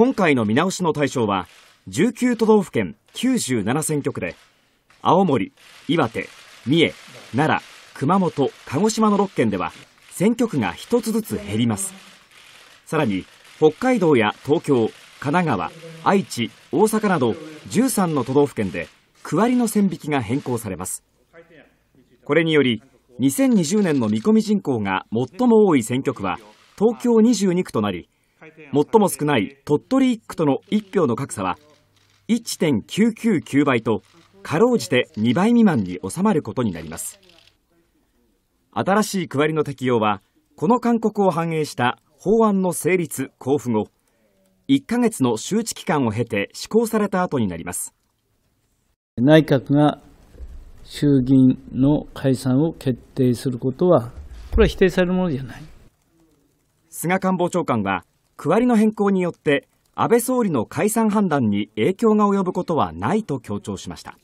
今回の見直しの対象は19都道府県97選挙区で青森、岩手、三重、奈良、熊本、鹿児島の6県では選挙区が1つずつ減りますさらに北海道や東京、神奈川、愛知、大阪など13の都道府県で区割りの線引きが変更されますこれにより2020年の見込み人口が最も多い選挙区は東京22区となり最も少ない鳥取1区との1票の格差は1.999倍とかろうじて2倍未満に収まることになります新しい区割りの適用はこの勧告を反映した法案の成立・交付後1ヶ月の周知期間を経て施行された後になります内閣が衆議院の解散を決定することはこれは否定されるものじゃない菅官房長官は区割りの変更によって安倍総理の解散判断に影響が及ぶことはないと強調しました。